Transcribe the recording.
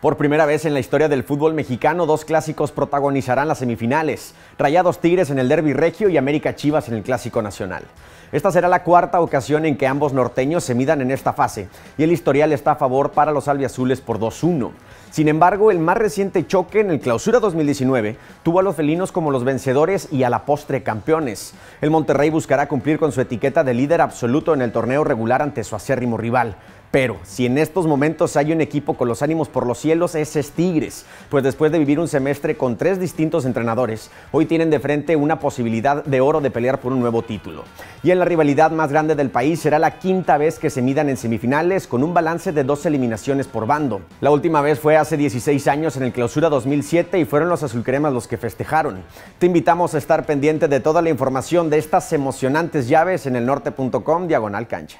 Por primera vez en la historia del fútbol mexicano, dos clásicos protagonizarán las semifinales. Rayados Tigres en el Derby Regio y América Chivas en el Clásico Nacional. Esta será la cuarta ocasión en que ambos norteños se midan en esta fase y el historial está a favor para los albiazules por 2-1. Sin embargo, el más reciente choque en el Clausura 2019 tuvo a los felinos como los vencedores y a la postre campeones. El Monterrey buscará cumplir con su etiqueta de líder absoluto en el torneo regular ante su acérrimo rival. Pero si en estos momentos hay un equipo con los ánimos por los cielos, ese es Tigres, pues después de vivir un semestre con tres distintos entrenadores, hoy tienen de frente una posibilidad de oro de pelear por un nuevo título. Y en la rivalidad más grande del país será la quinta vez que se midan en semifinales con un balance de dos eliminaciones por bando. La última vez fue hace 16 años en el Clausura 2007 y fueron los azulcremas los que festejaron. Te invitamos a estar pendiente de toda la información de estas emocionantes llaves en el norte.com diagonal cancha.